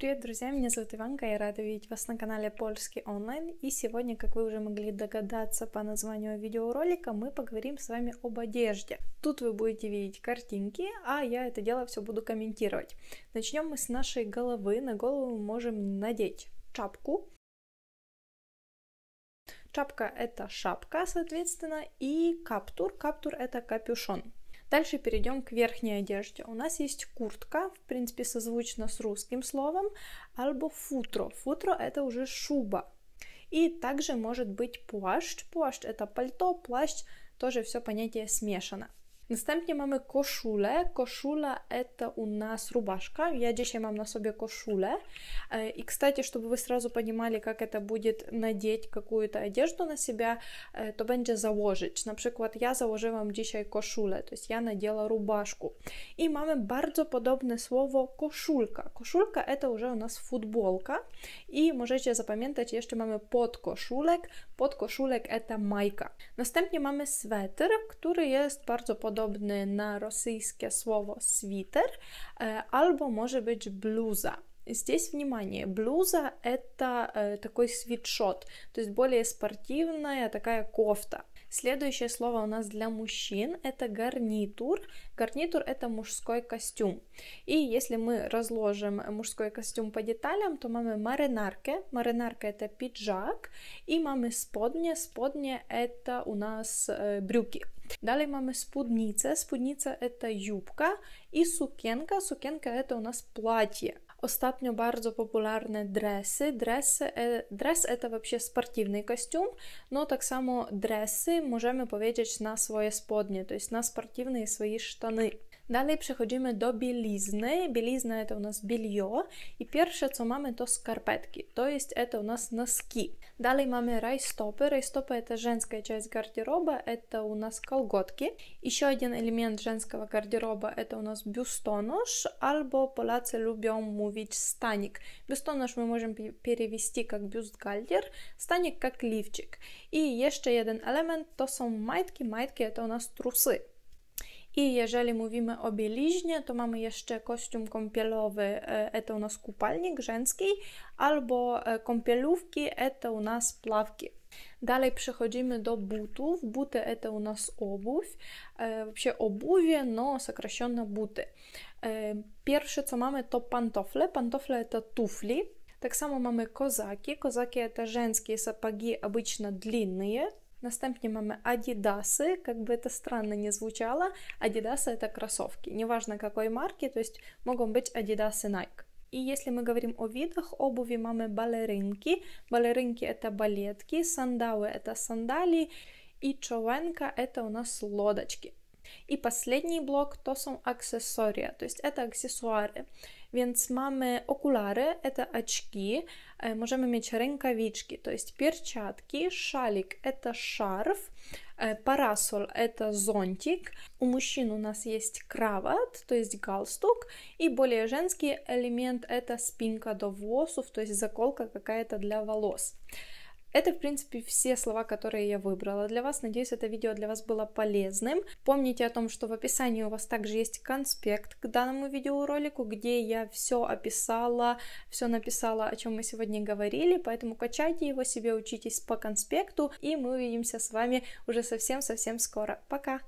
Привет, друзья! Меня зовут Иванка, я рада видеть вас на канале Польский онлайн. И сегодня, как вы уже могли догадаться по названию видеоролика, мы поговорим с вами об одежде. Тут вы будете видеть картинки, а я это дело все буду комментировать. Начнем мы с нашей головы. На голову мы можем надеть чапку. Чапка это шапка, соответственно, и каптур. Каптур это капюшон. Дальше перейдем к верхней одежде. У нас есть куртка, в принципе, созвучно с русским словом, альбо футро. Футро это уже шуба. И также может быть плащ. Плащ это пальто, плащ тоже все понятие смешано. Następnie mamy koszulę. Koszula to u nas rubaszka. Ja dzisiaj mam na sobie koszulę. E, I, кстати, żeby wy сразу понимали, jak to będzie nadzieć jakąś то одежду na siebie, e, to będzie założyć. Na przykład ja założyłam dzisiaj koszulę, to jest ja надела rubaszku. I mamy bardzo podobne słowo koszulka. Koszulka to już u nas futbolka. I możecie zapamiętać, jeszcze mamy podkoszulek. Podkoszulek to majka. Następnie mamy sweter, który jest bardzo podobny podobny na rosyjskie słowo свитер, e, albo może być bluza. Здесь внимание, блуза это э, такой свитшот, то есть более спортивная такая кофта. Следующее слово у нас для мужчин это гарнитур. Гарнитур это мужской костюм. И если мы разложим мужской костюм по деталям, то mamy маринарке. Маринарка это пиджак. И mamy сподня. Сподня это у нас э, брюки. Далее mamy спудница. Спудница это юбка и сукенка. Сукенка это у нас платье. Ostatnio bardzo popularne dresy. dresy. Э, Dres to вообще спортивный костюм, но так само дресы можemy powiedzieć на swoje spodnie, то есть на спортивные свои штаны. Dalej przechodzimy do bielizny. Bielizna to u nas bielio. I pierwsze, co mamy, to skarpetki. To jest e, to u nas носки. Dalej mamy rajstopy. Rajstopy to женская część garderoba e, to u nas колготки. jeszcze jeden element żeńskiego garderoba e, to u nas biustonosz. albo Polacy lubią mówić stanik. Biustonosz my możemy перевести jak biustgalder. stanik jak liwczyk. I jeszcze jeden element to są majtki. Majtki to u nas trusy. I jeżeli mówimy o bieliźnie, to mamy jeszcze kostium kąpielowy, e, to u nas kupalnik grzęckiej, albo e, kąpielówki, to u nas pławki. Dalej przechodzimy do butów. Buty to u nas obuwь. Вообще e, obuwie, no сокращенно buty. Pierwsze co mamy to pantofle. Pantofle to tufli. Tak samo mamy kozaki. Kozaki to żeńskie sapagi, обычно длинные, Następnie mamy Adidasy, как бы это странно не звучало, Adidasy это кроссовки, неважно какой марки, то есть могут быть Adidas и Nike. И если мы говорим о видах обуви, mamy балеринки, балеринки это балетки, сандалы это сандалии, и човенка это у нас лодочки. I последний blok to są akcesoria, to jest to akcesuary. Więc mamy okulary, to oczki, możemy mieć rękawiczki, to jest pierciatki, szalik, это szarf, э, э, Парасоль – это зонтик. У мужчин у нас есть кроват, то есть галстук. И более женский элемент – это спинка до волосов, то есть заколка какая-то для волос. Это, в принципе, все слова, которые я выбрала для вас. Надеюсь, это видео для вас было полезным. Помните о том, что в описании у вас также есть конспект к данному видеоролику, где я все описала, все написала, о чем мы сегодня говорили. Поэтому качайте его себе, учитесь по конспекту, и мы увидимся с вами уже совсем-совсем скоро. Пока!